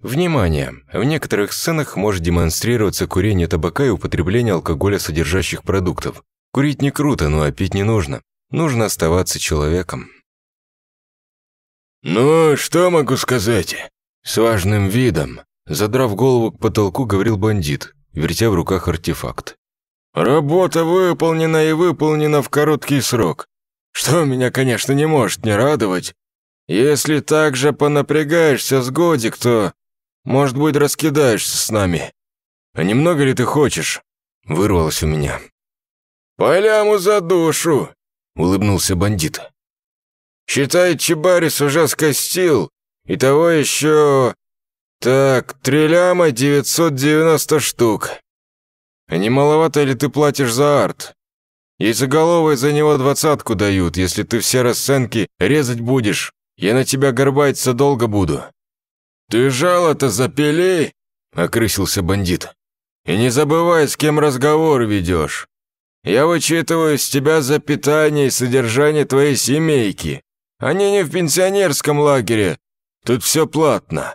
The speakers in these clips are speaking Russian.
Внимание! В некоторых сценах может демонстрироваться курение табака и употребление алкоголя содержащих продуктов. Курить не круто, но а пить не нужно. Нужно оставаться человеком. «Ну, что могу сказать?» С важным видом, задрав голову к потолку, говорил бандит, вертя в руках артефакт. Работа выполнена и выполнена в короткий срок, что меня, конечно, не может не радовать. Если так же понапрягаешься с годик, то, может быть, раскидаешься с нами. А немного ли ты хочешь?» – вырвалось у меня. «Поляму за душу!» – улыбнулся бандит. «Считай, Чебарис уже скостил, и того еще... Так, три ляма девятьсот девяносто штук. «Не маловато ли ты платишь за арт? Яйцеголовые за него двадцатку дают, если ты все расценки резать будешь. Я на тебя горбаться долго буду». «Ты жало-то запили!» – окрысился бандит. «И не забывай, с кем разговор ведешь. Я вычитываю с тебя за питание и содержание твоей семейки. Они не в пенсионерском лагере. Тут все платно.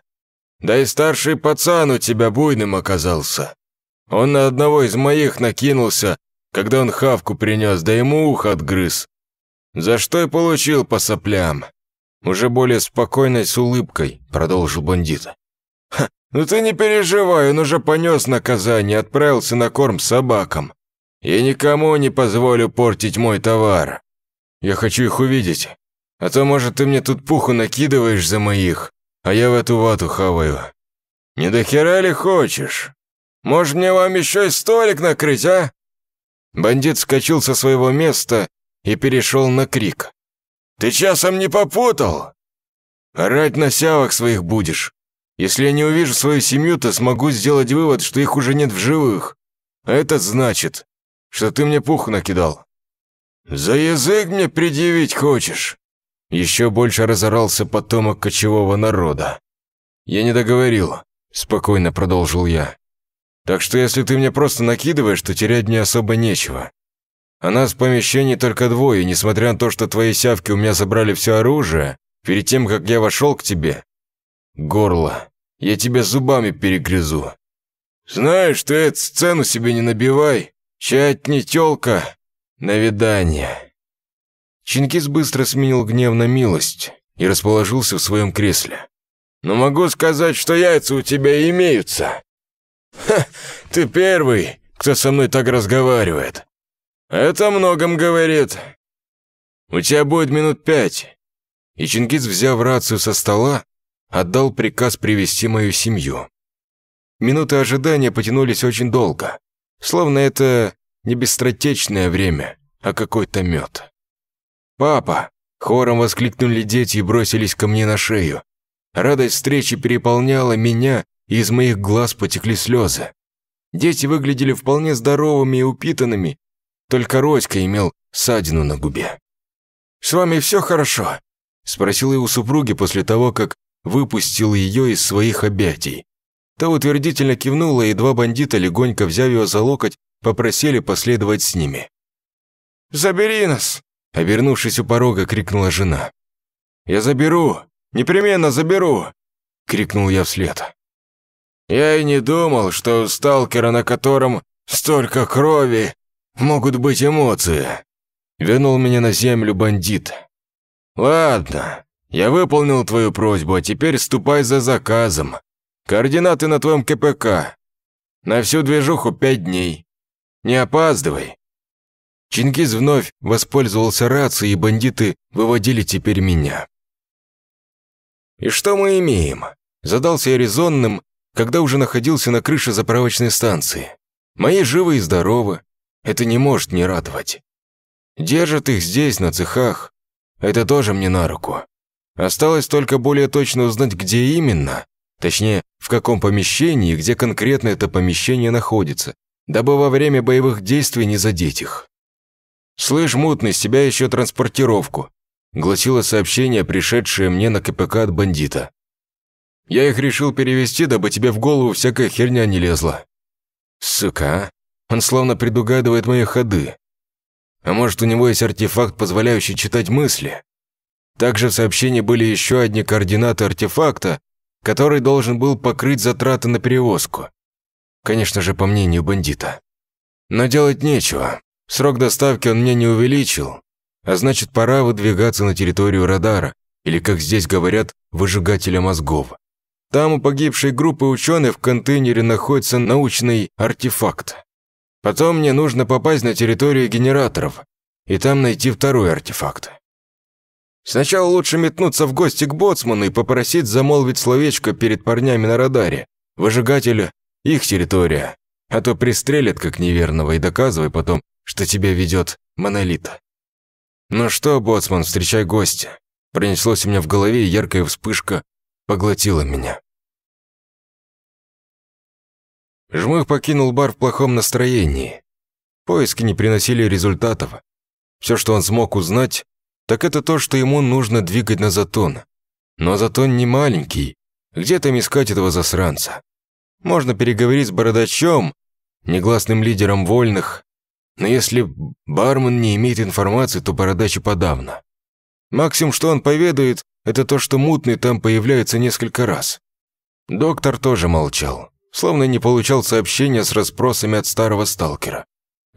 Да и старший пацан у тебя буйным оказался. Он на одного из моих накинулся, когда он хавку принес, да ему ухо отгрыз. За что и получил по соплям. Уже более спокойной с улыбкой, продолжил бандит. Ха, ну ты не переживай, он уже понес наказание, отправился на корм собакам. Я никому не позволю портить мой товар. Я хочу их увидеть. А то, может, ты мне тут пуху накидываешь за моих, а я в эту вату хаваю. Не до хера ли хочешь? Может, мне вам еще и столик накрыть, а?» Бандит вскочил со своего места и перешел на крик. «Ты часом не попутал? Орать на сявах своих будешь. Если я не увижу свою семью, то смогу сделать вывод, что их уже нет в живых. А это значит, что ты мне пуху накидал». «За язык мне предъявить хочешь?» Еще больше разорался потомок кочевого народа. «Я не договорил», – спокойно продолжил я. Так что если ты мне просто накидываешь, то терять мне особо нечего. А нас в помещении только двое, несмотря на то, что твои сявки у меня забрали все оружие, перед тем, как я вошел к тебе... Горло, я тебя зубами перегрызу. Знаешь, ты эту сцену себе не набивай. Чать не тёлка, на видание. Чингис быстро сменил гнев на милость и расположился в своем кресле. «Но могу сказать, что яйца у тебя имеются. «Ха, ты первый, кто со мной так разговаривает. Это многом говорит. У тебя будет минут пять». И Чингис, взяв рацию со стола, отдал приказ привести мою семью. Минуты ожидания потянулись очень долго, словно это не бесстратечное время, а какой-то мед. «Папа!» – хором воскликнули дети и бросились ко мне на шею. Радость встречи переполняла меня и из моих глаз потекли слезы. Дети выглядели вполне здоровыми и упитанными, только Родька имел ссадину на губе. «С вами все хорошо?» – спросил я у супруги после того, как выпустил ее из своих объятий. Та утвердительно кивнула, и два бандита, легонько взяв ее за локоть, попросили последовать с ними. «Забери нас!» – обернувшись у порога, крикнула жена. «Я заберу! Непременно заберу!» – крикнул я вслед. Я и не думал, что у сталкера, на котором столько крови, могут быть эмоции. Вернул меня на землю бандит. Ладно, я выполнил твою просьбу, а теперь ступай за заказом. Координаты на твоем КПК. На всю движуху пять дней. Не опаздывай. Чингиз вновь воспользовался рацией, и бандиты выводили теперь меня. «И что мы имеем?» Задался я резонным когда уже находился на крыше заправочной станции. Мои живы и здоровы. Это не может не радовать. Держат их здесь, на цехах. Это тоже мне на руку. Осталось только более точно узнать, где именно, точнее, в каком помещении и где конкретно это помещение находится, дабы во время боевых действий не задеть их. «Слышь, мутный, с тебя еще транспортировку», гласило сообщение, пришедшее мне на КПК от бандита. Я их решил перевести, дабы тебе в голову всякая херня не лезла. Сука, а. Он словно предугадывает мои ходы. А может, у него есть артефакт, позволяющий читать мысли? Также в сообщении были еще одни координаты артефакта, который должен был покрыть затраты на перевозку. Конечно же, по мнению бандита. Но делать нечего. Срок доставки он мне не увеличил, а значит, пора выдвигаться на территорию радара, или, как здесь говорят, выжигателя мозгов. Там у погибшей группы ученых в контейнере находится научный артефакт. Потом мне нужно попасть на территорию генераторов и там найти второй артефакт. Сначала лучше метнуться в гости к боцману и попросить замолвить словечко перед парнями на радаре. Выжигатель – их территория. А то пристрелят как неверного и доказывай потом, что тебя ведет монолит. «Ну что, боцман, встречай гостя». Пронеслось у меня в голове, яркая вспышка поглотила меня. Жмых покинул бар в плохом настроении. Поиски не приносили результатов. Все, что он смог узнать, так это то, что ему нужно двигать на затон. Но затон не маленький. Где там искать этого засранца? Можно переговорить с бородачом, негласным лидером вольных, но если бармен не имеет информации, то бородачи подавно. Максим, что он поведает, это то, что мутный там появляется несколько раз. Доктор тоже молчал словно не получал сообщения с расспросами от старого сталкера.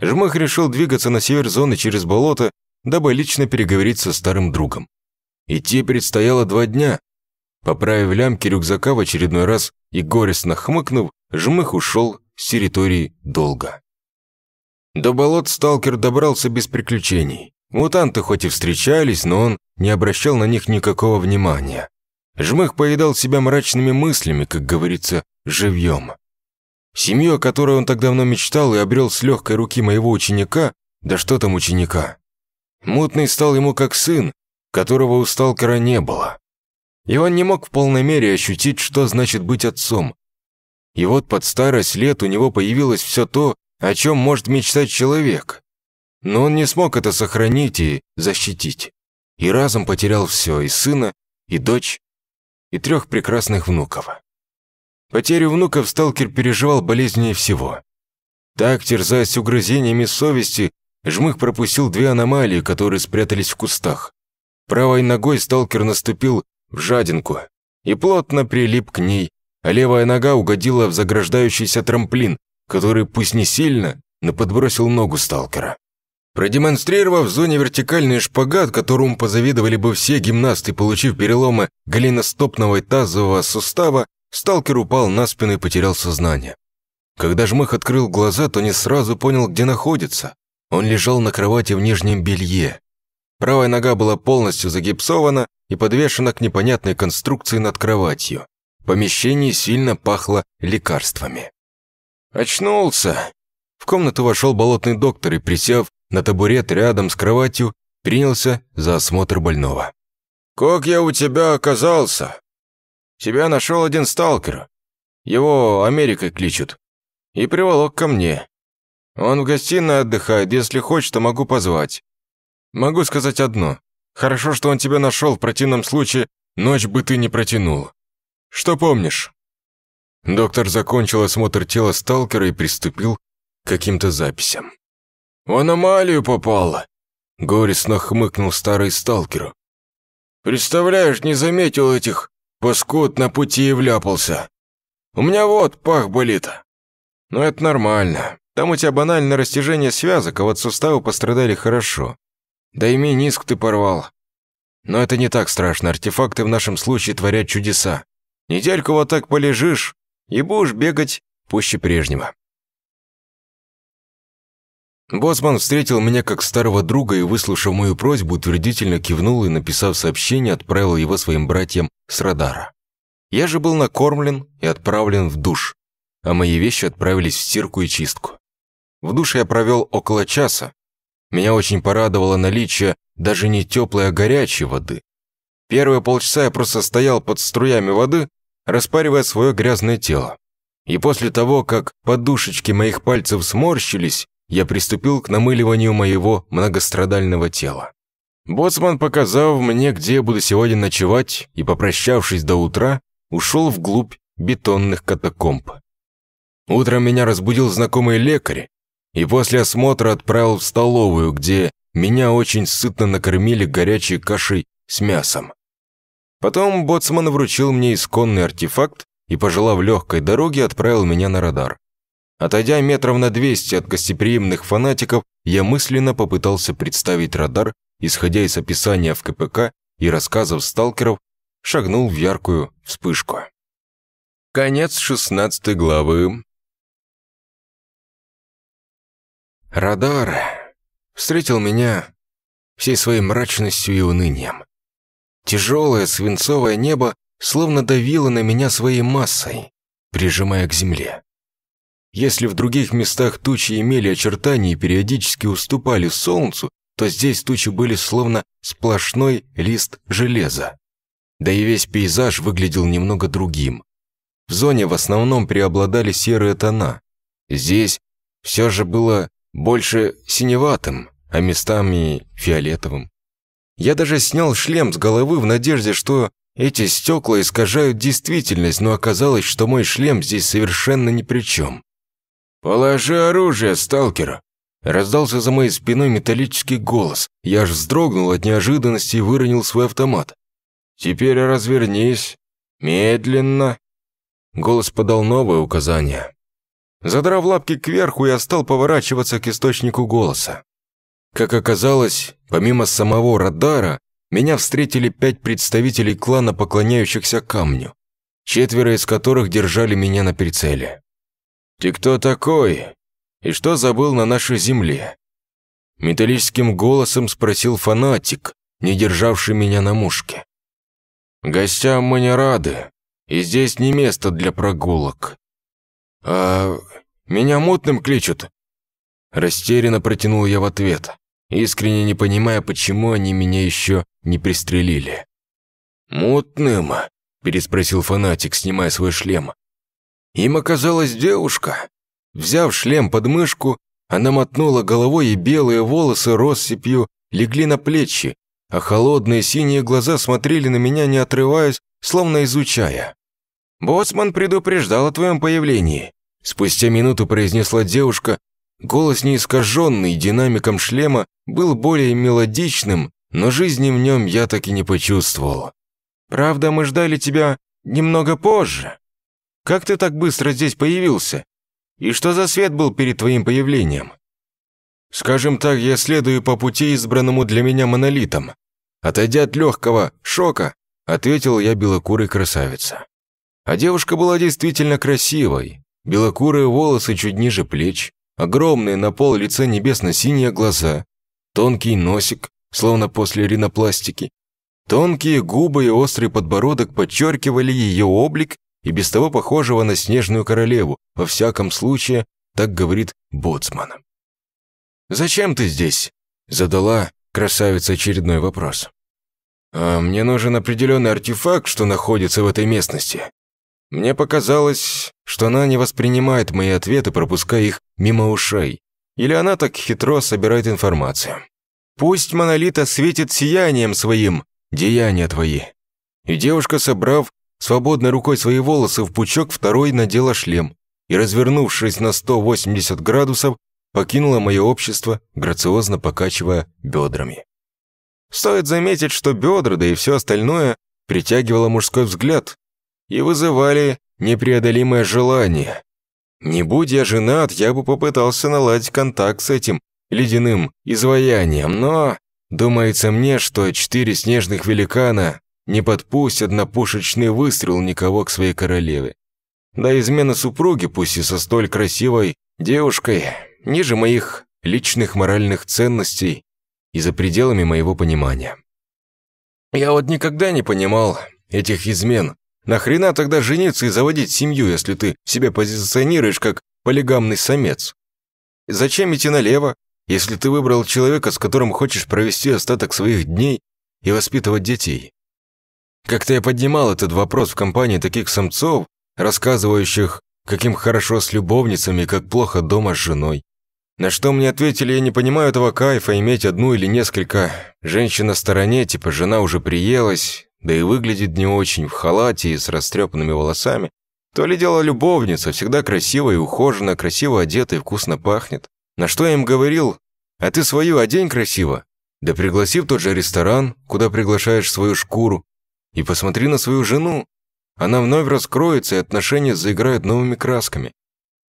Жмых решил двигаться на север зоны через болото, дабы лично переговорить со старым другом. Идти предстояло два дня. Поправив лямки рюкзака в очередной раз и горестно хмыкнув, Жмых ушел с территории долго. До болот сталкер добрался без приключений. Мутанты хоть и встречались, но он не обращал на них никакого внимания. Жмых поедал себя мрачными мыслями, как говорится, живьем. Семью, о которой он так давно мечтал и обрел с легкой руки моего ученика, да что там ученика. Мутный стал ему как сын, которого у сталкера не было. И он не мог в полной мере ощутить, что значит быть отцом. И вот под старость лет у него появилось все то, о чем может мечтать человек. Но он не смог это сохранить и защитить. И разом потерял все, и сына, и дочь, и трех прекрасных внуков. Потерю внуков сталкер переживал болезненнее всего. Так, терзаясь угрызениями совести, Жмых пропустил две аномалии, которые спрятались в кустах. Правой ногой сталкер наступил в жадинку и плотно прилип к ней, а левая нога угодила в заграждающийся трамплин, который, пусть не сильно, но подбросил ногу сталкера. Продемонстрировав в зоне вертикальный шпагат, которому позавидовали бы все гимнасты, получив переломы голеностопного и тазового сустава, сталкер упал на спину и потерял сознание. Когда жмых открыл глаза, то не сразу понял, где находится. Он лежал на кровати в нижнем белье. Правая нога была полностью загипсована и подвешена к непонятной конструкции над кроватью. В помещении сильно пахло лекарствами. «Очнулся!» В комнату вошел болотный доктор и, присев, на табурет рядом с кроватью, принялся за осмотр больного. «Как я у тебя оказался? Тебя нашел один сталкер. Его Америкой кличут. И приволок ко мне. Он в гостиной отдыхает, если хочешь, то могу позвать. Могу сказать одно. Хорошо, что он тебя нашел, в противном случае ночь бы ты не протянул. Что помнишь?» Доктор закончил осмотр тела сталкера и приступил к каким-то записям в аномалию попала!» Горестно хмыкнул старый сталкер. «Представляешь, не заметил этих, паскуд на пути и вляпался. У меня вот пах болит. Но ну, это нормально. Там у тебя банальное растяжение связок, а вот суставы пострадали хорошо. Да и миниск ты порвал. Но это не так страшно, артефакты в нашем случае творят чудеса. Недельку вот так полежишь и будешь бегать пуще прежнего. Боссман встретил меня как старого друга и, выслушав мою просьбу, утвердительно кивнул и, написав сообщение, отправил его своим братьям с радара. Я же был накормлен и отправлен в душ, а мои вещи отправились в стирку и чистку. В душе я провел около часа. Меня очень порадовало наличие даже не теплой, а горячей воды. Первые полчаса я просто стоял под струями воды, распаривая свое грязное тело. И после того, как подушечки моих пальцев сморщились, я приступил к намыливанию моего многострадального тела. Боцман, показав мне, где я буду сегодня ночевать, и, попрощавшись до утра, ушел вглубь бетонных катакомб. Утром меня разбудил знакомый лекарь, и после осмотра отправил в столовую, где меня очень сытно накормили горячей кашей с мясом. Потом боцман вручил мне исконный артефакт и, пожелав легкой дороги, отправил меня на радар. Отойдя метров на 200 от гостеприимных фанатиков, я мысленно попытался представить радар, исходя из описания в КПК и рассказов сталкеров, шагнул в яркую вспышку. Конец 16 главы. Радар встретил меня всей своей мрачностью и унынием. Тяжелое свинцовое небо словно давило на меня своей массой, прижимая к земле. Если в других местах тучи имели очертания и периодически уступали солнцу, то здесь тучи были словно сплошной лист железа. Да и весь пейзаж выглядел немного другим. В зоне в основном преобладали серые тона. Здесь все же было больше синеватым, а местами фиолетовым. Я даже снял шлем с головы в надежде, что эти стекла искажают действительность, но оказалось, что мой шлем здесь совершенно ни при чем. «Положи оружие, сталкер!» Раздался за моей спиной металлический голос. Я аж вздрогнул от неожиданности и выронил свой автомат. «Теперь развернись. Медленно». Голос подал новое указание. Задрав лапки кверху, я стал поворачиваться к источнику голоса. Как оказалось, помимо самого радара, меня встретили пять представителей клана, поклоняющихся камню, четверо из которых держали меня на прицеле. «Ты кто такой? И что забыл на нашей земле?» Металлическим голосом спросил фанатик, не державший меня на мушке. «Гостям мы не рады, и здесь не место для прогулок». «А меня мутным кличут?» Растерянно протянул я в ответ, искренне не понимая, почему они меня еще не пристрелили. «Мутным?» – переспросил фанатик, снимая свой шлем, им оказалась девушка. Взяв шлем под мышку, она мотнула головой, и белые волосы россыпью легли на плечи, а холодные синие глаза смотрели на меня, не отрываясь, словно изучая. «Боцман предупреждал о твоем появлении», – спустя минуту произнесла девушка. Голос, не искаженный динамиком шлема, был более мелодичным, но жизни в нем я так и не почувствовал. «Правда, мы ждали тебя немного позже», как ты так быстро здесь появился? И что за свет был перед твоим появлением?» «Скажем так, я следую по пути, избранному для меня монолитом. Отойдя от легкого шока, ответил я белокурой красавица. А девушка была действительно красивой. Белокурые волосы чуть ниже плеч, огромные на пол лица небесно-синие глаза, тонкий носик, словно после ринопластики, Тонкие губы и острый подбородок подчеркивали ее облик и без того похожего на снежную королеву, во всяком случае, так говорит боцман. «Зачем ты здесь?» – задала красавица очередной вопрос. «А мне нужен определенный артефакт, что находится в этой местности». Мне показалось, что она не воспринимает мои ответы, пропуская их мимо ушей. Или она так хитро собирает информацию. «Пусть монолита светит сиянием своим деяния твои». И девушка, собрав Свободной рукой свои волосы в пучок второй надела шлем и, развернувшись на 180 градусов, покинула мое общество, грациозно покачивая бедрами. Стоит заметить, что бедра, да и все остальное, притягивало мужской взгляд и вызывали непреодолимое желание. Не будь я женат, я бы попытался наладить контакт с этим ледяным изваянием, но... Думается мне, что четыре снежных великана не подпустят на пушечный выстрел никого к своей королеве. Да измена супруги, пусть и со столь красивой девушкой, ниже моих личных моральных ценностей и за пределами моего понимания. Я вот никогда не понимал этих измен. Нахрена тогда жениться и заводить семью, если ты себя позиционируешь как полигамный самец? Зачем идти налево, если ты выбрал человека, с которым хочешь провести остаток своих дней и воспитывать детей? Как-то я поднимал этот вопрос в компании таких самцов, рассказывающих, каким хорошо с любовницами, как плохо дома с женой. На что мне ответили, я не понимаю этого кайфа иметь одну или несколько женщин на стороне, типа жена уже приелась, да и выглядит не очень в халате и с растрепанными волосами. То ли дело любовница, всегда красивая и ухожена, красиво одета и вкусно пахнет. На что я им говорил, а ты свою одень красиво. Да пригласи в тот же ресторан, куда приглашаешь свою шкуру, и посмотри на свою жену. Она вновь раскроется, и отношения заиграют новыми красками.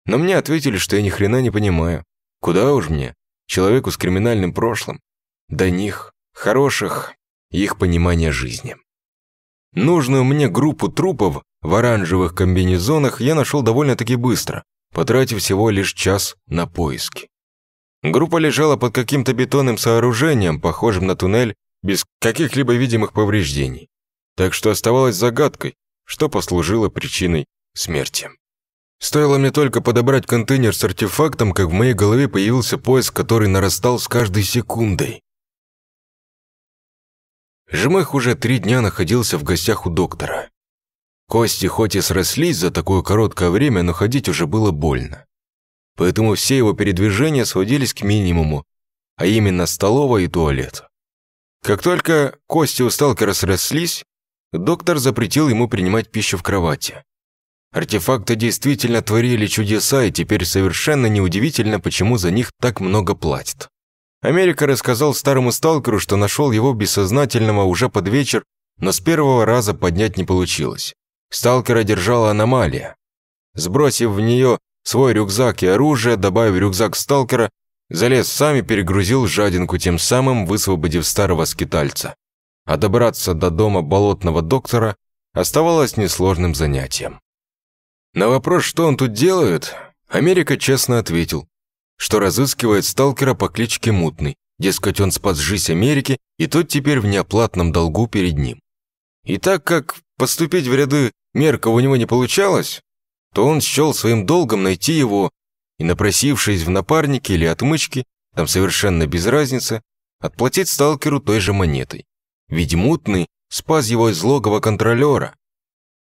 Но мне ответили, что я ни хрена не понимаю. Куда уж мне, человеку с криминальным прошлым. До них, хороших, их понимания жизни. Нужную мне группу трупов в оранжевых комбинезонах я нашел довольно-таки быстро, потратив всего лишь час на поиски. Группа лежала под каким-то бетонным сооружением, похожим на туннель, без каких-либо видимых повреждений так что оставалось загадкой, что послужило причиной смерти. Стоило мне только подобрать контейнер с артефактом, как в моей голове появился поиск, который нарастал с каждой секундой. Жмых уже три дня находился в гостях у доктора. Кости хоть и срослись за такое короткое время, но ходить уже было больно. Поэтому все его передвижения сводились к минимуму, а именно столовая и туалет. Как только кости у сталкера срослись, Доктор запретил ему принимать пищу в кровати. Артефакты действительно творили чудеса, и теперь совершенно неудивительно, почему за них так много платят. Америка рассказал старому сталкеру, что нашел его бессознательного уже под вечер, но с первого раза поднять не получилось. Сталкера держала аномалия. Сбросив в нее свой рюкзак и оружие, добавив рюкзак сталкера, залез сам и перегрузил жадинку, тем самым высвободив старого скитальца а добраться до дома болотного доктора оставалось несложным занятием. На вопрос, что он тут делает, Америка честно ответил, что разыскивает сталкера по кличке Мутный, дескать, он спас жизнь Америки, и тот теперь в неоплатном долгу перед ним. И так как поступить в ряды Мерка у него не получалось, то он счел своим долгом найти его и, напросившись в напарники или отмычки, там совершенно без разницы, отплатить сталкеру той же монетой. Ведь мутный спас его из логова контролера.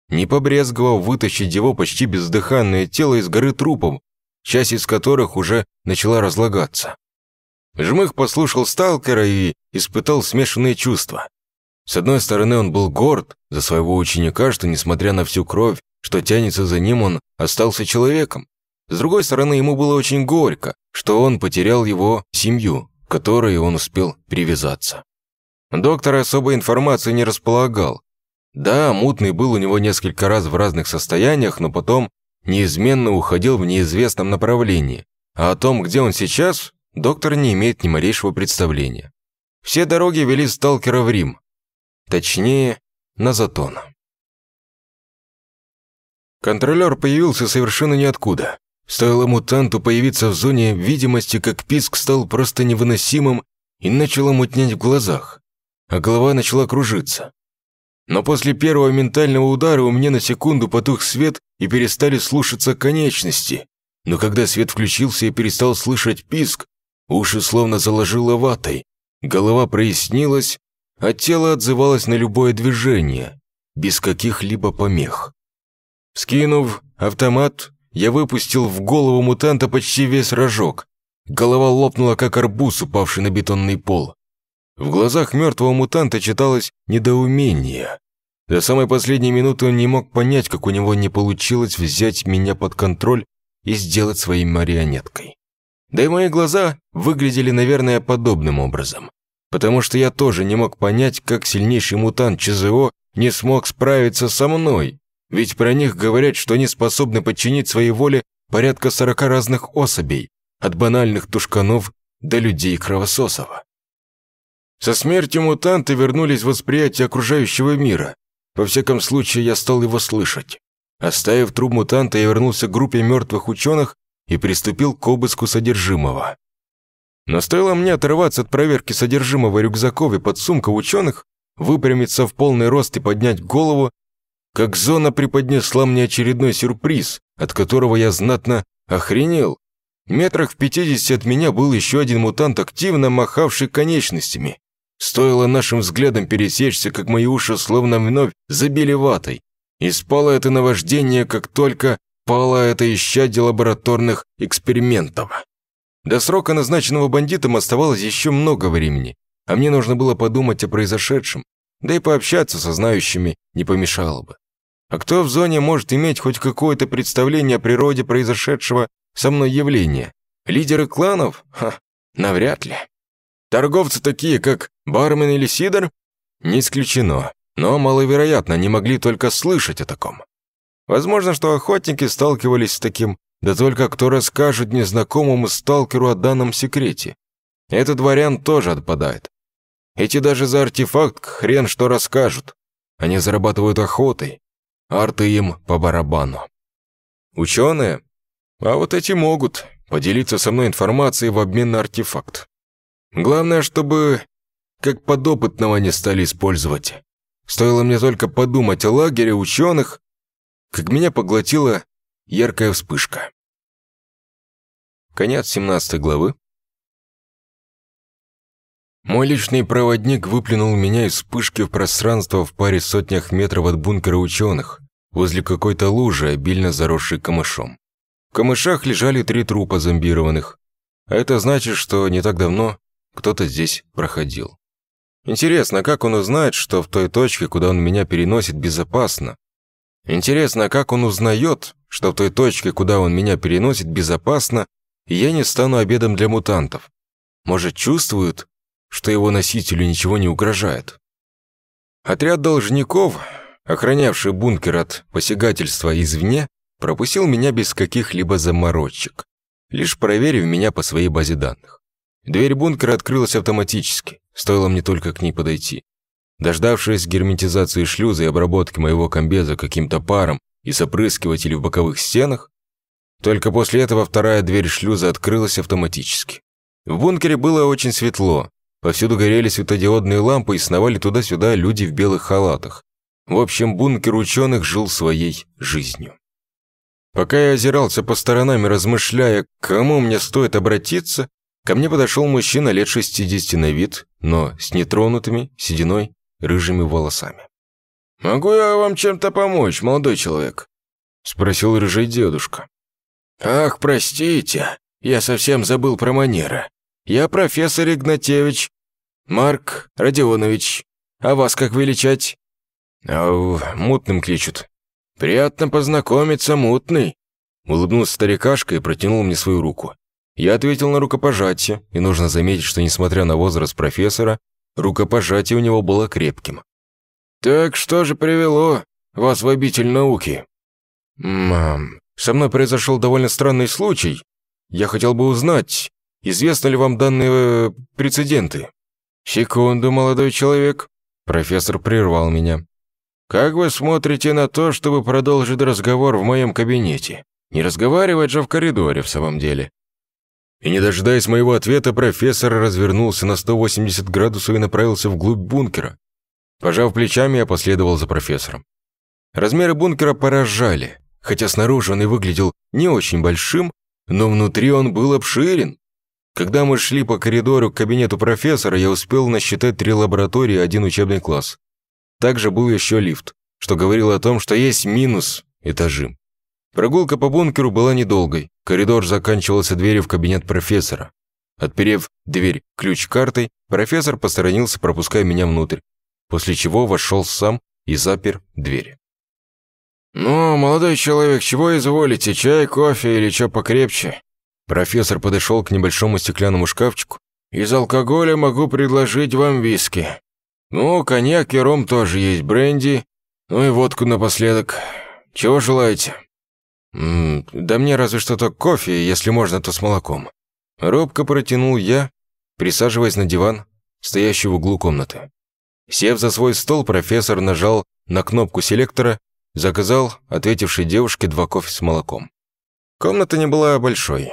Не побрезговал вытащить его почти бездыханное тело из горы трупов, часть из которых уже начала разлагаться. Жмых послушал сталкера и испытал смешанные чувства. С одной стороны, он был горд за своего ученика, что, несмотря на всю кровь, что тянется за ним, он остался человеком. С другой стороны, ему было очень горько, что он потерял его семью, к которой он успел привязаться. Доктор особой информации не располагал. Да, мутный был у него несколько раз в разных состояниях, но потом неизменно уходил в неизвестном направлении. А о том, где он сейчас, доктор не имеет ни малейшего представления. Все дороги вели сталкера в Рим. Точнее, на Затон. Контролер появился совершенно ниоткуда. Стоило мутанту появиться в зоне видимости, как писк стал просто невыносимым и начал мутнеть в глазах а голова начала кружиться. Но после первого ментального удара у меня на секунду потух свет и перестали слушаться конечности. Но когда свет включился и перестал слышать писк, уши словно заложило ватой, голова прояснилась, а тело отзывалось на любое движение, без каких-либо помех. Скинув автомат, я выпустил в голову мутанта почти весь рожок. Голова лопнула, как арбуз, упавший на бетонный пол. В глазах мертвого мутанта читалось недоумение. До самой последней минуты он не мог понять, как у него не получилось взять меня под контроль и сделать своей марионеткой. Да и мои глаза выглядели, наверное, подобным образом. Потому что я тоже не мог понять, как сильнейший мутант ЧЗО не смог справиться со мной. Ведь про них говорят, что они способны подчинить своей воле порядка 40 разных особей, от банальных тушканов до людей Кровососова. Со смертью мутанта вернулись восприятия окружающего мира. Во всяком случае, я стал его слышать. Оставив труп мутанта, я вернулся к группе мертвых ученых и приступил к обыску содержимого. Но стоило мне оторваться от проверки содержимого рюкзаков и подсумка ученых, выпрямиться в полный рост и поднять голову, как зона преподнесла мне очередной сюрприз, от которого я знатно охренел. Метрах в пятидесяти от меня был еще один мутант, активно махавший конечностями. Стоило нашим взглядам пересечься, как мои уши словно вновь забили ватой. И спало это наваждение, как только пало это исчадие лабораторных экспериментов. До срока, назначенного бандитом, оставалось еще много времени, а мне нужно было подумать о произошедшем, да и пообщаться со знающими не помешало бы. А кто в зоне может иметь хоть какое-то представление о природе произошедшего со мной явления? Лидеры кланов? Ха, навряд ли. Торговцы такие, как бармен или сидор? Не исключено, но маловероятно, не могли только слышать о таком. Возможно, что охотники сталкивались с таким, да только кто расскажет незнакомому сталкеру о данном секрете. Этот вариант тоже отпадает. Эти даже за артефакт хрен что расскажут. Они зарабатывают охотой, арты им по барабану. Ученые? А вот эти могут поделиться со мной информацией в обмен на артефакт. Главное, чтобы как подопытного не стали использовать. Стоило мне только подумать о лагере ученых, как меня поглотила яркая вспышка. Конец 17 главы. Мой личный проводник выплюнул меня из вспышки в пространство в паре сотнях метров от бункера ученых, возле какой-то лужи, обильно заросшей камышом. В камышах лежали три трупа зомбированных. А это значит, что не так давно кто-то здесь проходил. Интересно, как он узнает, что в той точке, куда он меня переносит, безопасно? Интересно, как он узнает, что в той точке, куда он меня переносит, безопасно, и я не стану обедом для мутантов? Может, чувствует, что его носителю ничего не угрожает? Отряд должников, охранявший бункер от посягательства извне, пропустил меня без каких-либо заморочек, лишь проверив меня по своей базе данных. Дверь бункера открылась автоматически, стоило мне только к ней подойти. Дождавшись герметизации шлюза и обработки моего комбеза каким-то паром из опрыскивателей в боковых стенах, только после этого вторая дверь шлюза открылась автоматически. В бункере было очень светло, повсюду горели светодиодные лампы и сновали туда-сюда люди в белых халатах. В общем, бункер ученых жил своей жизнью. Пока я озирался по сторонам размышляя, к кому мне стоит обратиться, Ко мне подошел мужчина лет 60 на вид, но с нетронутыми, сединой, рыжими волосами. «Могу я вам чем-то помочь, молодой человек?» – спросил рыжий дедушка. «Ах, простите, я совсем забыл про манеры. Я профессор Игнатьевич, Марк Родионович. А вас как величать?» «Ау, мутным кличут». «Приятно познакомиться, мутный», – улыбнулся старикашка и протянул мне свою руку. Я ответил на рукопожатие, и нужно заметить, что несмотря на возраст профессора, рукопожатие у него было крепким. «Так что же привело вас в обитель науки?» «Мам, со мной произошел довольно странный случай. Я хотел бы узнать, известны ли вам данные э, прецеденты?» «Секунду, молодой человек», – профессор прервал меня. «Как вы смотрите на то, чтобы продолжить разговор в моем кабинете? Не разговаривать же в коридоре в самом деле. И не дожидаясь моего ответа, профессор развернулся на 180 градусов и направился вглубь бункера. Пожав плечами, я последовал за профессором. Размеры бункера поражали, хотя снаружи он и выглядел не очень большим, но внутри он был обширен. Когда мы шли по коридору к кабинету профессора, я успел насчитать три лаборатории и один учебный класс. Также был еще лифт, что говорило о том, что есть минус этажи. Прогулка по бункеру была недолгой. Коридор заканчивался дверью в кабинет профессора. Отперев дверь ключ картой, профессор посторонился, пропуская меня внутрь, после чего вошел сам и запер дверь. «Ну, молодой человек, чего изволите, чай, кофе или что покрепче?» Профессор подошел к небольшому стеклянному шкафчику. «Из алкоголя могу предложить вам виски. Ну, коньяк и ром тоже есть, бренди, ну и водку напоследок. Чего желаете?» М «Да мне разве что-то кофе, если можно, то с молоком». Робко протянул я, присаживаясь на диван, стоящий в углу комнаты. Сев за свой стол, профессор нажал на кнопку селектора, заказал ответившей девушке два кофе с молоком. Комната не была большой.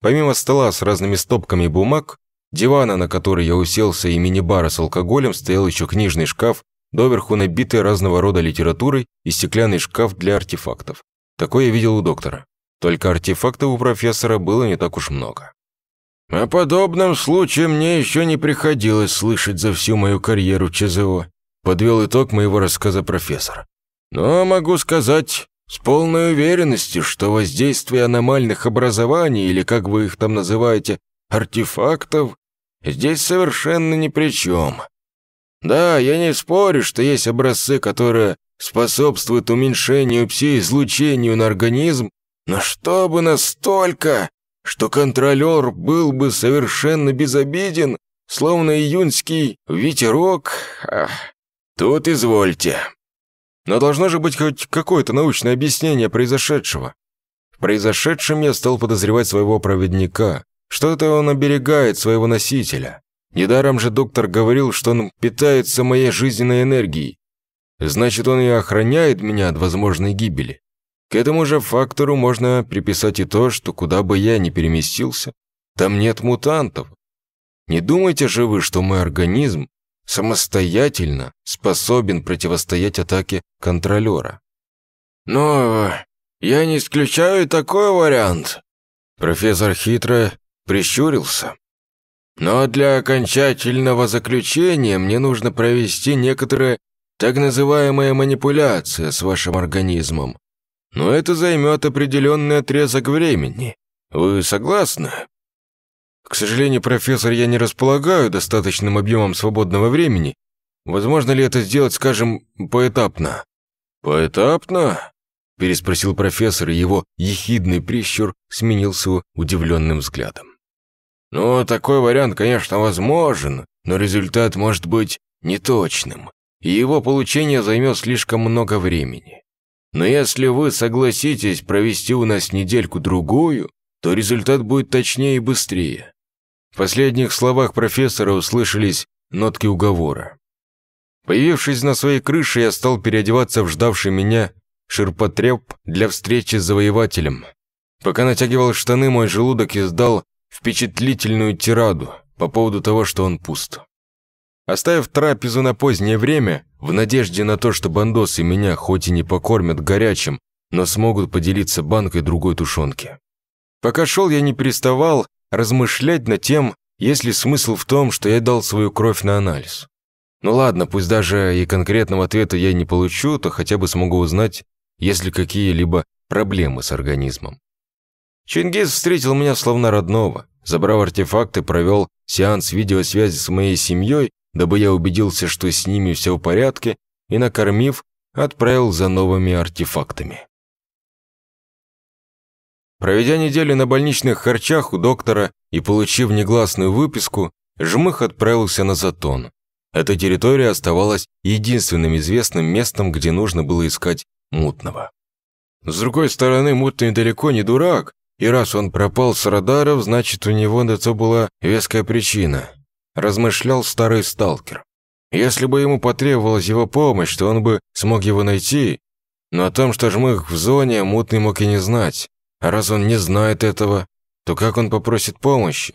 Помимо стола с разными стопками бумаг, дивана, на который я уселся, и мини-бара с алкоголем, стоял еще книжный шкаф, доверху набитый разного рода литературой и стеклянный шкаф для артефактов. Такое я видел у доктора. Только артефактов у профессора было не так уж много. «О а подобном случае мне еще не приходилось слышать за всю мою карьеру ЧЗО», подвел итог моего рассказа профессор. «Но могу сказать с полной уверенностью, что воздействие аномальных образований, или как вы их там называете, артефактов, здесь совершенно ни при чем. Да, я не спорю, что есть образцы, которые способствует уменьшению пси-излучению на организм, но чтобы настолько, что контролер был бы совершенно безобиден, словно июньский ветерок, ах, тут извольте. Но должно же быть хоть какое-то научное объяснение произошедшего. В произошедшем я стал подозревать своего проводника. Что-то он оберегает своего носителя. Недаром же доктор говорил, что он питается моей жизненной энергией. Значит, он и охраняет меня от возможной гибели. К этому же фактору можно приписать и то, что куда бы я ни переместился, там нет мутантов. Не думайте же вы, что мой организм самостоятельно способен противостоять атаке контролера. Но я не исключаю такой вариант. Профессор хитро прищурился. Но для окончательного заключения мне нужно провести некоторые так называемая манипуляция с вашим организмом. Но это займет определенный отрезок времени. Вы согласны? К сожалению, профессор, я не располагаю достаточным объемом свободного времени. Возможно ли это сделать, скажем, поэтапно? Поэтапно? переспросил профессор, и его ехидный прищур сменился удивленным взглядом. «Ну, такой вариант, конечно, возможен, но результат может быть неточным и его получение займет слишком много времени. Но если вы согласитесь провести у нас недельку-другую, то результат будет точнее и быстрее». В последних словах профессора услышались нотки уговора. Появившись на своей крыше, я стал переодеваться в ждавший меня ширпотреб для встречи с завоевателем. Пока натягивал штаны, мой желудок издал впечатлительную тираду по поводу того, что он пуст. Оставив трапезу на позднее время, в надежде на то, что бандосы меня хоть и не покормят горячим, но смогут поделиться банкой другой тушенки. Пока шел, я не переставал размышлять над тем, есть ли смысл в том, что я дал свою кровь на анализ. Ну ладно, пусть даже и конкретного ответа я не получу, то хотя бы смогу узнать, есть ли какие-либо проблемы с организмом. Чингис встретил меня словно родного, забрав артефакты, провел сеанс видеосвязи с моей семьей дабы я убедился, что с ними все в порядке, и, накормив, отправил за новыми артефактами. Проведя неделю на больничных харчах у доктора и получив негласную выписку, Жмых отправился на Затон. Эта территория оставалась единственным известным местом, где нужно было искать мутного. С другой стороны, мутный далеко не дурак, и раз он пропал с радаров, значит, у него на то была веская причина – размышлял старый сталкер. Если бы ему потребовалась его помощь, то он бы смог его найти, но о том, что жмых в зоне, мутный мог и не знать. А раз он не знает этого, то как он попросит помощи?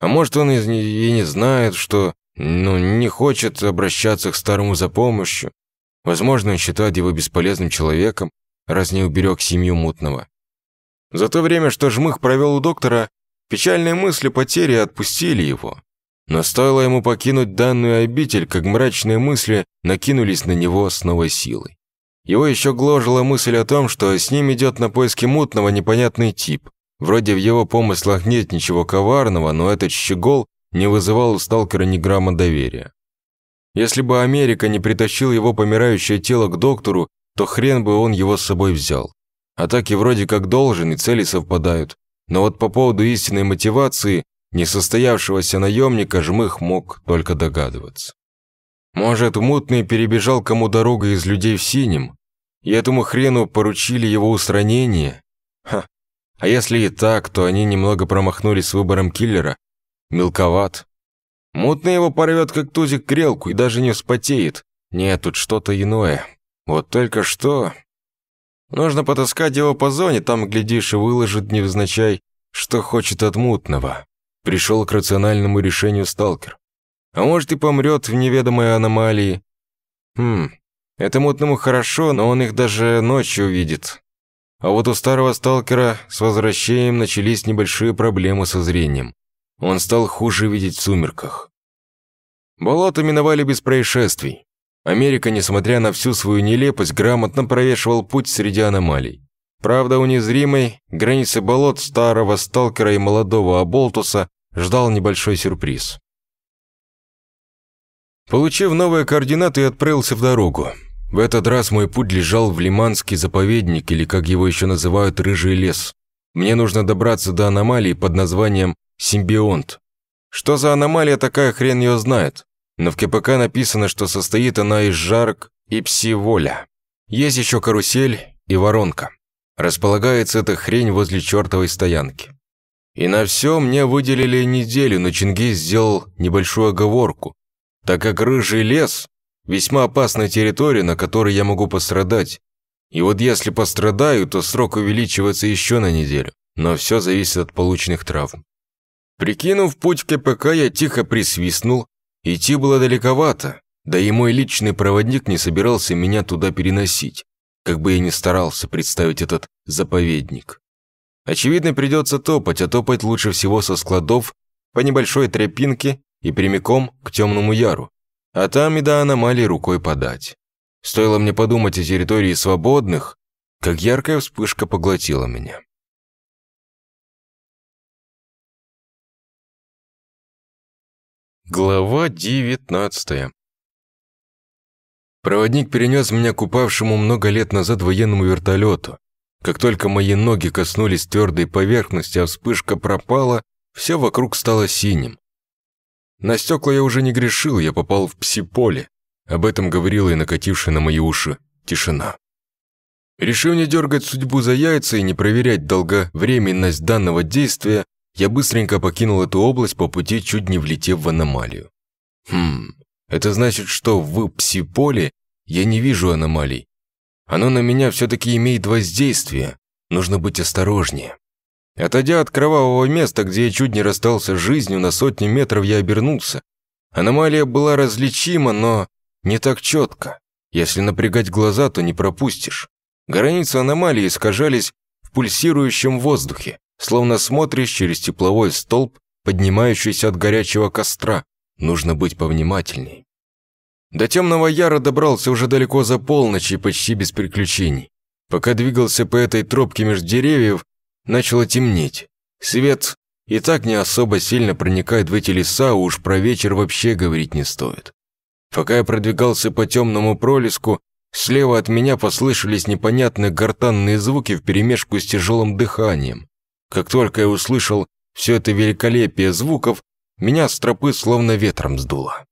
А может, он и не знает, что ну, не хочет обращаться к старому за помощью. Возможно, он считает его бесполезным человеком, раз не уберег семью мутного. За то время, что Жмых провел у доктора, печальные мысли потери отпустили его. Но стоило ему покинуть данную обитель, как мрачные мысли накинулись на него с новой силой. Его еще гложила мысль о том, что с ним идет на поиски мутного непонятный тип. Вроде в его помыслах нет ничего коварного, но этот щегол не вызывал у сталкера ни грамма доверия. Если бы Америка не притащил его помирающее тело к доктору, то хрен бы он его с собой взял. А так и вроде как должен и цели совпадают. Но вот по поводу истинной мотивации Несостоявшегося наемника Жмых мог только догадываться. Может, мутный перебежал кому дорога из людей в синем, и этому хрену поручили его устранение? Ха. А если и так, то они немного промахнулись с выбором киллера. Мелковат. Мутный его порвет, как тузик, крелку, и даже не вспотеет. Нет, тут что-то иное. Вот только что... Нужно потаскать его по зоне, там, глядишь, и выложит невзначай, что хочет от мутного. Пришел к рациональному решению сталкер. А может и помрет в неведомой аномалии. Хм, это мутному хорошо, но он их даже ночью увидит. А вот у старого сталкера с возвращением начались небольшие проблемы со зрением. Он стал хуже видеть в сумерках. Болото миновали без происшествий. Америка, несмотря на всю свою нелепость, грамотно провешивал путь среди аномалий. Правда, у незримой границы болот старого сталкера и молодого Аболтуса ждал небольшой сюрприз. Получив новые координаты, отправился в дорогу. В этот раз мой путь лежал в Лиманский заповедник, или как его еще называют, Рыжий лес. Мне нужно добраться до аномалии под названием Симбионт. Что за аномалия, такая хрен ее знает. Но в КПК написано, что состоит она из жарк и пси-воля. Есть еще карусель и воронка. Располагается эта хрень возле чертовой стоянки. И на все мне выделили неделю, но Чингис сделал небольшую оговорку, так как рыжий лес – весьма опасная территория, на которой я могу пострадать. И вот если пострадаю, то срок увеличивается еще на неделю, но все зависит от полученных травм. Прикинув путь к КПК, я тихо присвистнул. Идти было далековато, да и мой личный проводник не собирался меня туда переносить как бы я ни старался представить этот заповедник. Очевидно, придется топать, а топать лучше всего со складов по небольшой тропинке и прямиком к темному яру, а там и до аномалий рукой подать. Стоило мне подумать о территории свободных, как яркая вспышка поглотила меня. Глава девятнадцатая. Проводник перенес меня к упавшему много лет назад военному вертолету. Как только мои ноги коснулись твердой поверхности, а вспышка пропала, все вокруг стало синим. На стекла я уже не грешил, я попал в псиполе. Об этом говорила и накатившая на мои уши тишина. Решив не дергать судьбу за яйца и не проверять долговременность данного действия, я быстренько покинул эту область по пути, чуть не влетев в аномалию. Хм, это значит, что в псиполе я не вижу аномалий. Оно на меня все-таки имеет воздействие. Нужно быть осторожнее. Отойдя от кровавого места, где я чуть не расстался с жизнью, на сотни метров я обернулся. Аномалия была различима, но не так четко. Если напрягать глаза, то не пропустишь. Границы аномалии искажались в пульсирующем воздухе, словно смотришь через тепловой столб, поднимающийся от горячего костра. Нужно быть повнимательней. До Темного Яра добрался уже далеко за полночь и почти без приключений. Пока двигался по этой тропке между деревьев, начало темнеть. Свет и так не особо сильно проникает в эти леса, а уж про вечер вообще говорить не стоит. Пока я продвигался по темному пролеску, слева от меня послышались непонятные гортанные звуки вперемешку с тяжелым дыханием. Как только я услышал все это великолепие звуков, меня с тропы словно ветром сдуло.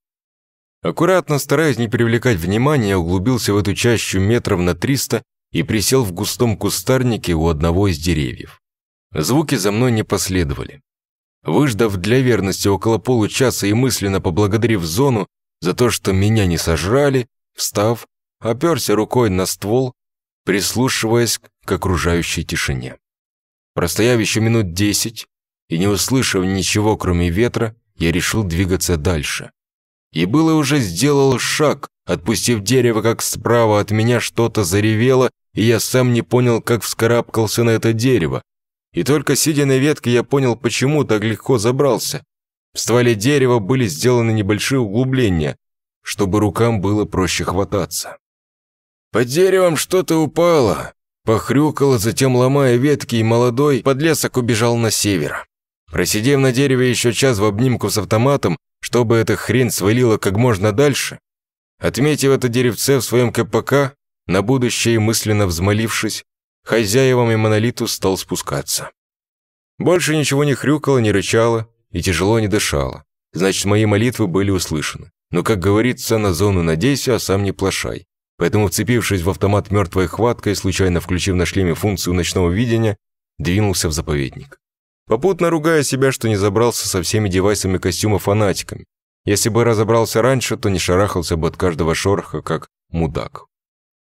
Аккуратно, стараясь не привлекать внимания, углубился в эту чащу метров на триста и присел в густом кустарнике у одного из деревьев. Звуки за мной не последовали. Выждав для верности около получаса и мысленно поблагодарив зону за то, что меня не сожрали, встав, оперся рукой на ствол, прислушиваясь к окружающей тишине. Простояв еще минут десять и не услышав ничего, кроме ветра, я решил двигаться дальше и было уже сделал шаг, отпустив дерево, как справа от меня что-то заревело, и я сам не понял, как вскарабкался на это дерево. И только сидя на ветке, я понял, почему так легко забрался. В стволе дерева были сделаны небольшие углубления, чтобы рукам было проще хвататься. Под деревом что-то упало, похрюкало, а затем ломая ветки, и молодой подлесок убежал на север. Просидев на дереве еще час в обнимку с автоматом, чтобы эта хрень свалила как можно дальше, отметив это деревце в своем КПК, на будущее мысленно взмолившись, хозяевам и монолиту стал спускаться. Больше ничего не хрюкало, не рычало и тяжело не дышало. Значит, мои молитвы были услышаны. Но, как говорится, на зону надейся, а сам не плашай. Поэтому, вцепившись в автомат мертвой хваткой, случайно включив на шлеме функцию ночного видения, двинулся в заповедник попутно ругая себя, что не забрался со всеми девайсами костюма фанатиками. Если бы разобрался раньше, то не шарахался бы от каждого шороха, как мудак.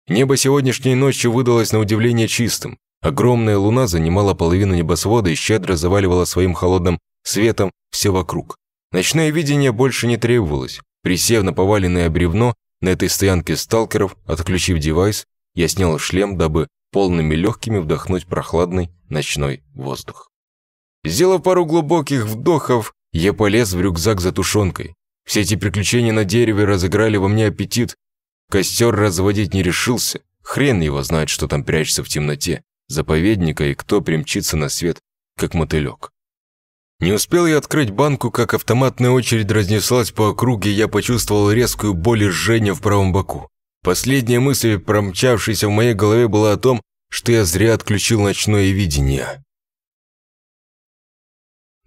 Небо сегодняшней ночью выдалось на удивление чистым. Огромная луна занимала половину небосвода и щедро заваливала своим холодным светом все вокруг. Ночное видение больше не требовалось. Присев на поваленное бревно на этой стоянке сталкеров, отключив девайс, я снял шлем, дабы полными легкими вдохнуть прохладный ночной воздух. Сделав пару глубоких вдохов, я полез в рюкзак за тушенкой. Все эти приключения на дереве разыграли во мне аппетит. Костер разводить не решился. Хрен его знает, что там прячется в темноте. Заповедника и кто примчится на свет, как мотылек. Не успел я открыть банку, как автоматная очередь разнеслась по округе, и я почувствовал резкую боль и жжение в правом боку. Последняя мысль, промчавшаяся в моей голове, была о том, что я зря отключил ночное видение.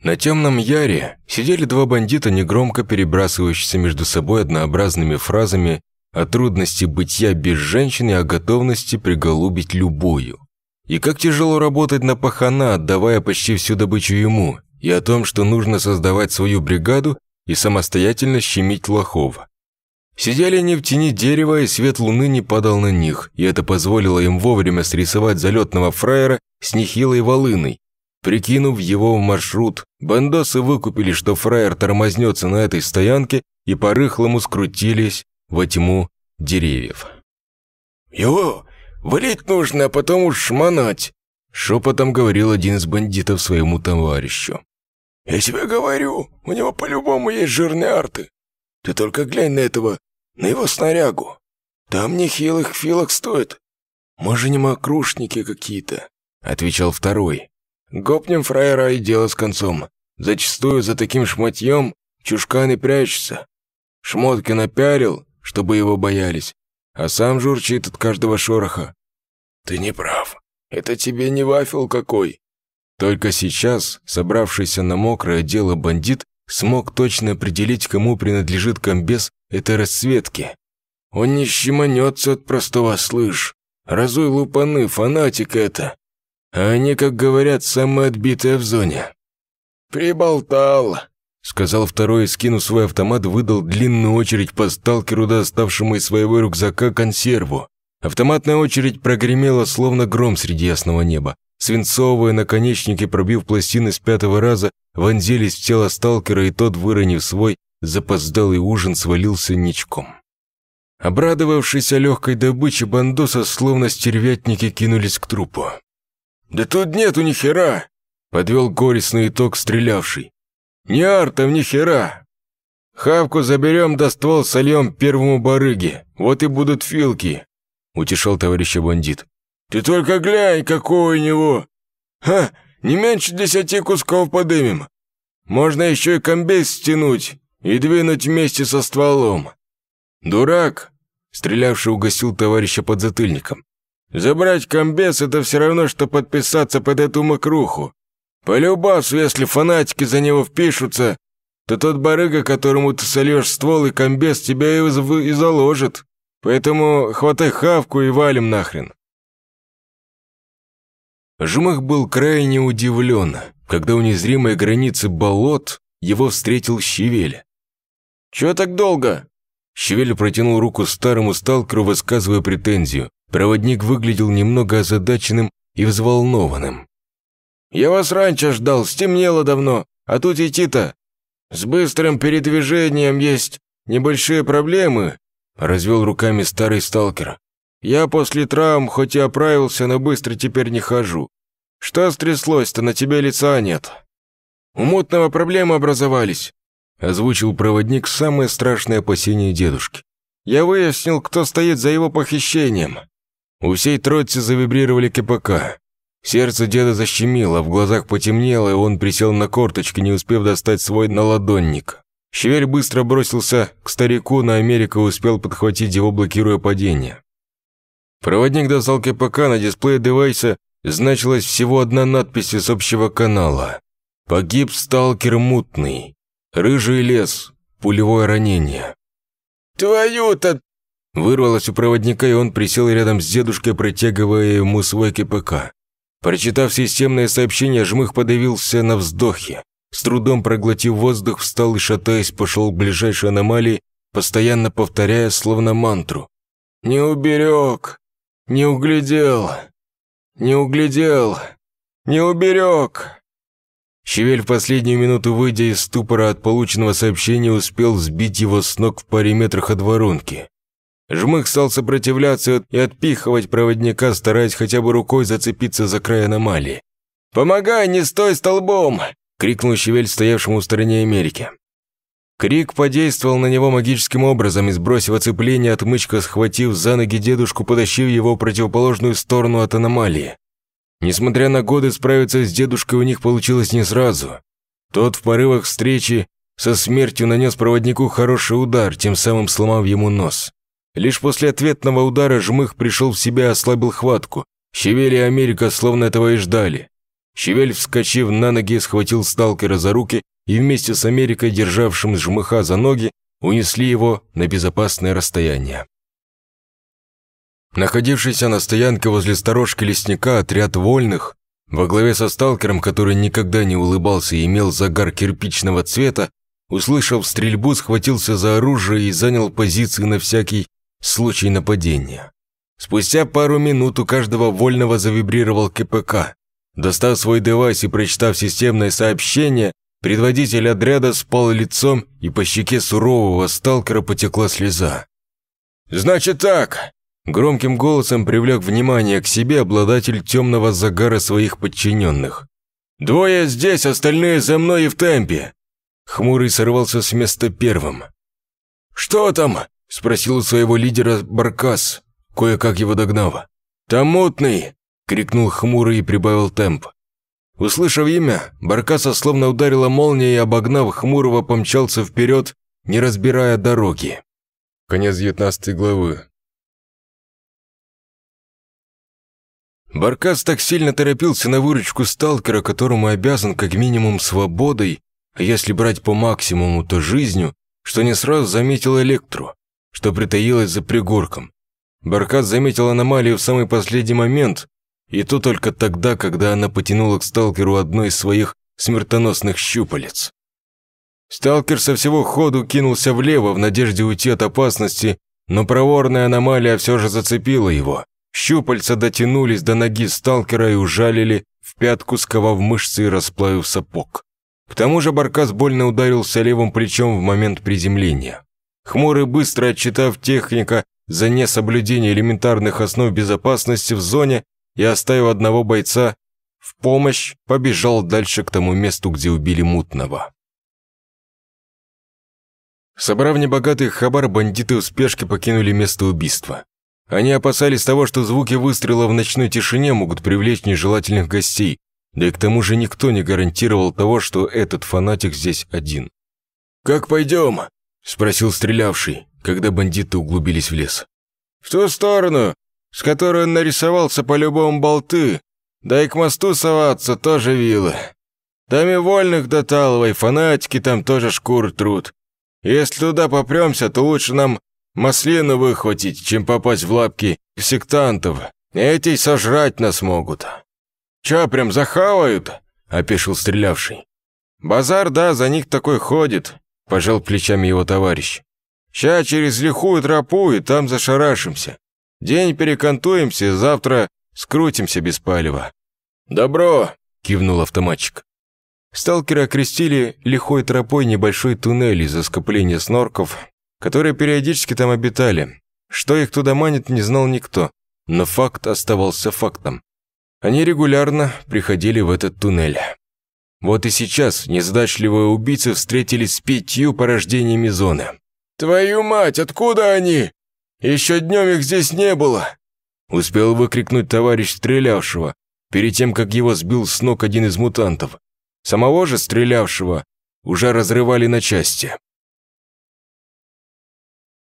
На темном яре сидели два бандита, негромко перебрасывающиеся между собой однообразными фразами о трудности бытия без женщины о готовности приголубить любую. И как тяжело работать на пахана, отдавая почти всю добычу ему, и о том, что нужно создавать свою бригаду и самостоятельно щемить лохов. Сидели они в тени дерева, и свет луны не падал на них, и это позволило им вовремя срисовать залетного фраера с нехилой волыной, Прикинув его в маршрут, бандосы выкупили, что фраер тормознется на этой стоянке и по-рыхлому скрутились во тьму деревьев. «Его валить нужно, а потом уж шмонать», – шепотом говорил один из бандитов своему товарищу. «Я тебе говорю, у него по-любому есть жирные арты. Ты только глянь на этого, на его снарягу. Там нехилых филок стоит. Мы же не макрушники какие-то», – отвечал второй. Гопнем фраера и дело с концом. Зачастую за таким шматьем чушканы прячется. Шмотки напярил, чтобы его боялись, а сам журчит от каждого шороха. «Ты не прав. Это тебе не вафел какой». Только сейчас, собравшийся на мокрое дело бандит, смог точно определить, кому принадлежит комбез этой расцветки. Он не щеманется от простого слыш. Разуй лупаны, фанатик это. А они, как говорят, самые отбитые в зоне». «Приболтал», — сказал второй и, скинув свой автомат, выдал длинную очередь по сталкеру, доставшему из своего рюкзака консерву. Автоматная очередь прогремела, словно гром среди ясного неба. Свинцовые наконечники, пробив пластины с пятого раза, вонзились в тело сталкера, и тот, выронив свой, запоздалый ужин свалился ничком. Обрадовавшись о легкой добыче, бандоса, словно стервятники кинулись к трупу. «Да тут нету ни хера!» – подвел горестный итог стрелявший. «Ни артов, ни хера! Хавку заберем, да ствол сольем первому барыге, вот и будут филки!» – утешал товарища бандит. «Ты только глянь, какой у него! Ха, не меньше десяти кусков подымем! Можно еще и комбейс стянуть и двинуть вместе со стволом!» «Дурак!» – стрелявший угостил товарища под затыльником. Забрать комбез – это все равно, что подписаться под эту мокруху. Полюбас, если фанатики за него впишутся, то тот барыга, которому ты сольешь ствол и комбез, тебя и, и заложит. Поэтому хватай хавку и валим нахрен. Жмых был крайне удивлен, когда у незримой границы болот его встретил Щевель. «Чего так долго?» Щевель протянул руку старому сталкеру, высказывая претензию. Проводник выглядел немного озадаченным и взволнованным. «Я вас раньше ждал, стемнело давно, а тут идти-то. С быстрым передвижением есть небольшие проблемы», развел руками старый сталкер. «Я после травм, хоть и оправился, но быстро теперь не хожу. Что стряслось-то, на тебе лица нет?» «У мутного проблемы образовались», озвучил проводник самое страшное опасение дедушки. «Я выяснил, кто стоит за его похищением. У всей троицы завибрировали КПК. Сердце деда защемило, в глазах потемнело, и он присел на корточки, не успев достать свой наладонник. Щеверь быстро бросился к старику, но Америка успел подхватить его, блокируя падение. Проводник достал КПК, на дисплее девайса значилась всего одна надпись из общего канала. «Погиб сталкер мутный. Рыжий лес. Пулевое ранение». «Твою-то Вырвалось у проводника, и он присел рядом с дедушкой, протягивая ему свой КПК. Прочитав системное сообщение, Жмых подавился на вздохе. С трудом проглотив воздух, встал и, шатаясь, пошел к ближайшей аномалии, постоянно повторяя словно мантру. «Не уберег! Не углядел! Не углядел! Не уберег!» Щевель в последнюю минуту, выйдя из ступора от полученного сообщения, успел сбить его с ног в паре метрах от воронки. Жмых стал сопротивляться и отпихивать проводника, стараясь хотя бы рукой зацепиться за край аномалии. «Помогай, не стой столбом!» – крикнул Щевель стоявшему в стороне Америки. Крик подействовал на него магическим образом, и сбросив оцепление, отмычка, схватив за ноги дедушку, потащив его в противоположную сторону от аномалии. Несмотря на годы, справиться с дедушкой у них получилось не сразу. Тот в порывах встречи со смертью нанес проводнику хороший удар, тем самым сломав ему нос. Лишь после ответного удара жмых пришел в себя и ослабил хватку. Щевель и Америка словно этого и ждали. Щевель, вскочив на ноги, схватил сталкера за руки и вместе с Америкой, державшим жмыха за ноги, унесли его на безопасное расстояние. Находившийся на стоянке возле сторожки лесника отряд вольных, во главе со сталкером, который никогда не улыбался и имел загар кирпичного цвета, услышав стрельбу, схватился за оружие и занял позиции на всякий Случай нападения. Спустя пару минут у каждого вольного завибрировал КПК. Достав свой девайс и прочитав системное сообщение, предводитель отряда спал лицом, и по щеке сурового сталкера потекла слеза. «Значит так!» Громким голосом привлек внимание к себе обладатель темного загара своих подчиненных. «Двое здесь, остальные за мной и в темпе!» Хмурый сорвался с места первым. «Что там?» Спросил у своего лидера Баркас, кое-как его догнав. «Там мутный!» – крикнул хмурый и прибавил темп. Услышав имя, Баркаса словно ударила молния и, обогнав хмурого, помчался вперед, не разбирая дороги. Конец 19 главы. Баркас так сильно торопился на выручку сталкера, которому обязан как минимум свободой, а если брать по максимуму, то жизнью, что не сразу заметил Электру что притаилась за пригорком. Баркат заметил аномалию в самый последний момент, и то только тогда, когда она потянула к сталкеру одно из своих смертоносных щупалец. Сталкер со всего ходу кинулся влево в надежде уйти от опасности, но проворная аномалия все же зацепила его. Щупальца дотянулись до ноги сталкера и ужалили в пятку, сковав мышцы и расплавив сапог. К тому же Баркас больно ударился левым плечом в момент приземления. Хмурый, быстро отчитав техника за несоблюдение элементарных основ безопасности в зоне и оставив одного бойца, в помощь побежал дальше к тому месту, где убили мутного. Собрав небогатый хабар, бандиты в спешке покинули место убийства. Они опасались того, что звуки выстрела в ночной тишине могут привлечь нежелательных гостей, да и к тому же никто не гарантировал того, что этот фанатик здесь один. «Как пойдем?» – спросил стрелявший, когда бандиты углубились в лес. «В ту сторону, с которой он нарисовался по любому болты, да и к мосту соваться тоже вилы. Там и вольных до таловой, фанатики там тоже шкур труд. Если туда попремся, то лучше нам маслину выхватить, чем попасть в лапки сектантов. Эти сожрать нас могут». «Чё, прям захавают?» – опешил стрелявший. «Базар, да, за них такой ходит. Пожал плечами его товарищ. «Ща через лихую тропу и там зашарашимся. День перекантуемся, завтра скрутимся без палева». «Добро!» – кивнул автоматчик. Сталкера окрестили лихой тропой небольшой туннель из-за скопления снорков, которые периодически там обитали. Что их туда манит, не знал никто, но факт оставался фактом. Они регулярно приходили в этот туннель. Вот и сейчас незадачливые убийцы встретились с пятью порождениями зоны. «Твою мать, откуда они? Еще днем их здесь не было!» Успел выкрикнуть товарищ стрелявшего, перед тем, как его сбил с ног один из мутантов. Самого же стрелявшего уже разрывали на части.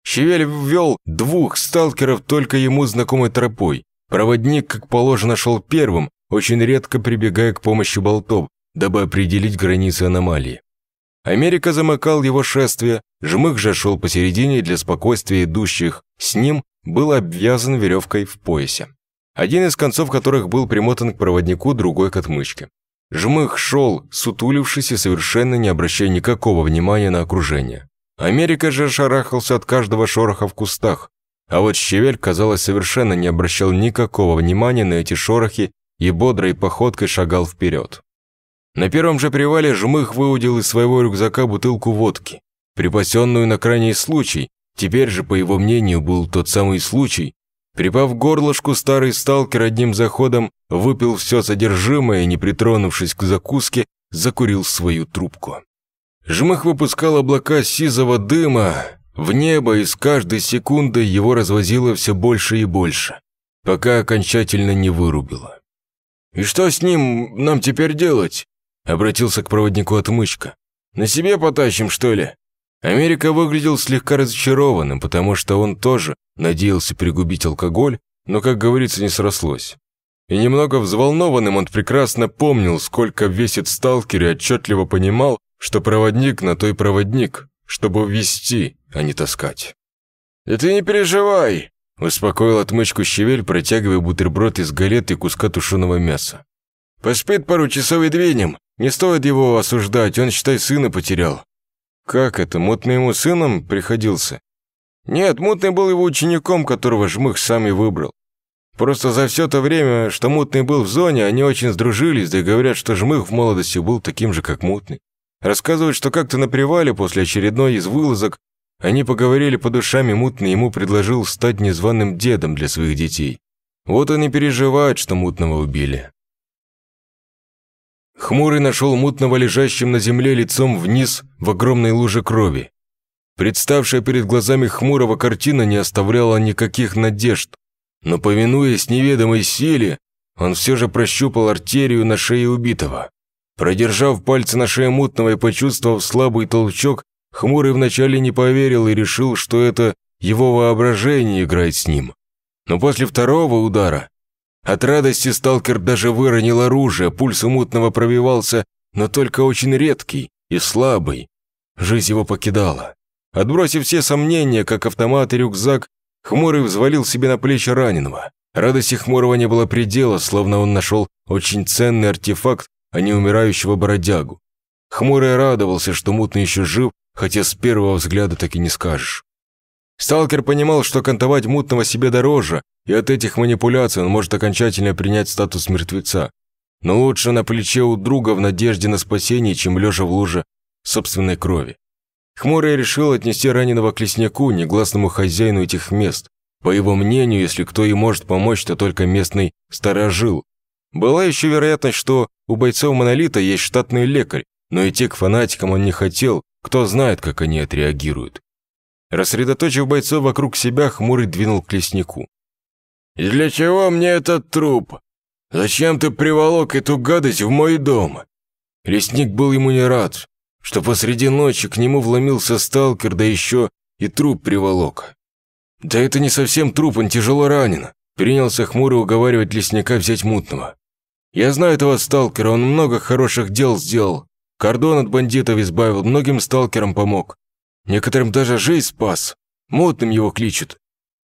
Щевель ввел двух сталкеров только ему знакомой тропой. Проводник, как положено, шел первым, очень редко прибегая к помощи болтов, дабы определить границы аномалии. Америка замыкал его шествие, жмых же шел посередине для спокойствия идущих с ним был обвязан веревкой в поясе, один из концов которых был примотан к проводнику, другой к отмычке. Жмых шел, сутулившись и совершенно не обращая никакого внимания на окружение. Америка же шарахался от каждого шороха в кустах, а вот Щевель, казалось, совершенно не обращал никакого внимания на эти шорохи и бодрой походкой шагал вперед. На первом же привале Жмых выудил из своего рюкзака бутылку водки, припасенную на крайний случай, теперь же, по его мнению, был тот самый случай. Припав горлышку, старый сталкер одним заходом выпил все содержимое, не притронувшись к закуске, закурил свою трубку. Жмых выпускал облака сизого дыма в небо, и с каждой секундой его развозило все больше и больше, пока окончательно не вырубило. «И что с ним нам теперь делать?» Обратился к проводнику отмычка. «На себе потащим, что ли?» Америка выглядел слегка разочарованным, потому что он тоже надеялся пригубить алкоголь, но, как говорится, не срослось. И немного взволнованным он прекрасно помнил, сколько весит сталкер и отчетливо понимал, что проводник на той проводник, чтобы ввести, а не таскать. «Да ты не переживай!» – успокоил отмычку щевель, протягивая бутерброд из галеты и куска тушеного мяса. «Поспит пару часов и двинем. Не стоит его осуждать, он, считай, сына потерял». «Как это, мутный ему сыном приходился?» «Нет, мутный был его учеником, которого Жмых сам и выбрал. Просто за все то время, что мутный был в зоне, они очень сдружились, да и говорят, что Жмых в молодости был таким же, как мутный. Рассказывают, что как-то на привале после очередной из вылазок они поговорили по душам, и мутный ему предложил стать незваным дедом для своих детей. Вот они переживают, что мутного убили. Хмурый нашел мутного лежащим на земле лицом вниз в огромной луже крови. Представшая перед глазами хмурого картина не оставляла никаких надежд, но, повинуясь неведомой силе, он все же прощупал артерию на шее убитого. Продержав пальцы на шее мутного и почувствовав слабый толчок, Хмурый вначале не поверил и решил, что это его воображение играет с ним. Но после второго удара от радости сталкер даже выронил оружие, пульс у мутного пробивался, но только очень редкий и слабый. Жизнь его покидала. Отбросив все сомнения, как автомат и рюкзак, Хмурый взвалил себе на плечи раненого. Радости Хмурого не было предела, словно он нашел очень ценный артефакт, а не умирающего бродягу. Хмурый радовался, что мутный еще жив, хотя с первого взгляда так и не скажешь. Сталкер понимал, что кантовать мутного себе дороже, и от этих манипуляций он может окончательно принять статус мертвеца. Но лучше на плече у друга в надежде на спасение, чем лежа в луже собственной крови. Хмурый решил отнести раненого к лесняку, негласному хозяину этих мест. По его мнению, если кто и может помочь, то только местный старожил. Была еще вероятность, что у бойцов Монолита есть штатный лекарь, но идти к фанатикам он не хотел, кто знает, как они отреагируют. Рассредоточив бойцов вокруг себя, хмурый двинул к леснику. «И для чего мне этот труп? Зачем ты приволок эту гадость в мой дом?» Лесник был ему не рад, что посреди ночи к нему вломился сталкер, да еще и труп приволок. «Да это не совсем труп, он тяжело ранен», принялся Хмурый уговаривать лесника взять мутного. «Я знаю этого сталкера, он много хороших дел сделал. Кордон от бандитов избавил, многим сталкерам помог. Некоторым даже жизнь спас. Модным его кличут».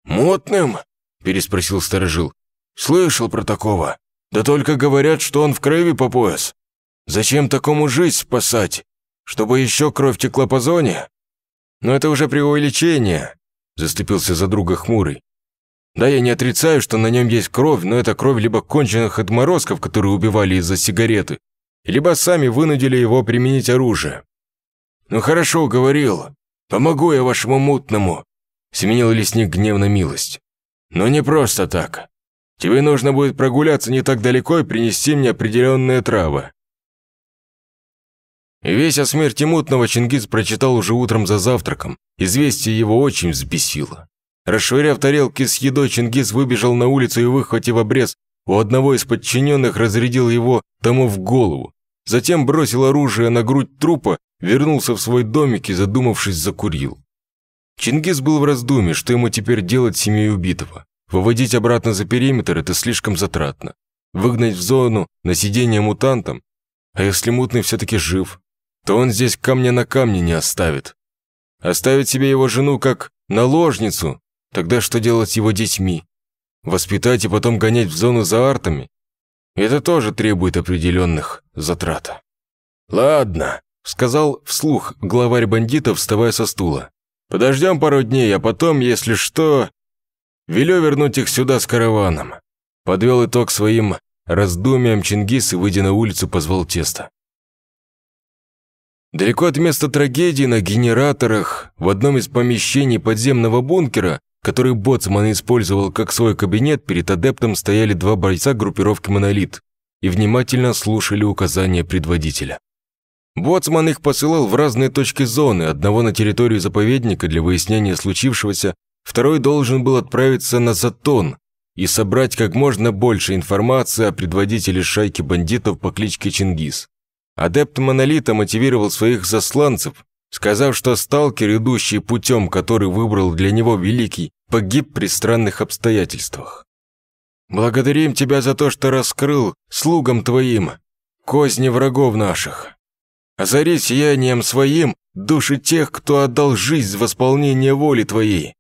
«Модным?» – переспросил старожил. «Слышал про такого. Да только говорят, что он в крови по пояс. Зачем такому жизнь спасать? Чтобы еще кровь текла по зоне?» «Но это уже преувеличение», – заступился за друга хмурый. «Да, я не отрицаю, что на нем есть кровь, но это кровь либо конченных отморозков, которые убивали из-за сигареты, либо сами вынудили его применить оружие». «Ну хорошо, говорил. Помогу я вашему мутному!» Сменил лесник гневно милость. «Но не просто так. Тебе нужно будет прогуляться не так далеко и принести мне определенные травы». Весь о смерти мутного Чингис прочитал уже утром за завтраком. Известие его очень взбесило. Расшвыряв тарелки с едой, Чингис выбежал на улицу и, выхватив обрез, у одного из подчиненных разрядил его тому в голову. Затем бросил оружие на грудь трупа вернулся в свой домик и, задумавшись, закурил. Чингис был в раздумье, что ему теперь делать с семьей убитого. Выводить обратно за периметр – это слишком затратно. Выгнать в зону на сидение мутантам? А если мутный все-таки жив, то он здесь камня на камне не оставит. Оставить себе его жену как наложницу? Тогда что делать с его детьми? Воспитать и потом гонять в зону за артами? Это тоже требует определенных затрат. «Ладно», сказал вслух главарь бандита, вставая со стула. «Подождем пару дней, а потом, если что, велю вернуть их сюда с караваном». Подвел итог своим раздумиям Чингис и, выйдя на улицу, позвал тесто. Далеко от места трагедии на генераторах, в одном из помещений подземного бункера, который Боцман использовал как свой кабинет, перед адептом стояли два бойца группировки «Монолит» и внимательно слушали указания предводителя. Боцман их посылал в разные точки зоны, одного на территорию заповедника для выяснения случившегося, второй должен был отправиться на Затон и собрать как можно больше информации о предводителе шайки бандитов по кличке Чингис. Адепт Монолита мотивировал своих засланцев, сказав, что сталкер, идущий путем, который выбрал для него Великий, погиб при странных обстоятельствах. «Благодарим тебя за то, что раскрыл слугам твоим, козни врагов наших», Озари сиянием своим души тех, кто отдал жизнь в восполнение воли твоей!»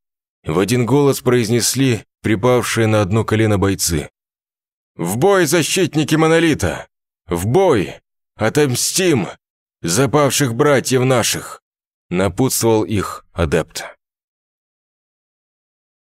В один голос произнесли припавшие на одно колено бойцы. «В бой, защитники Монолита! В бой! Отомстим! Запавших братьев наших!» Напутствовал их адепт.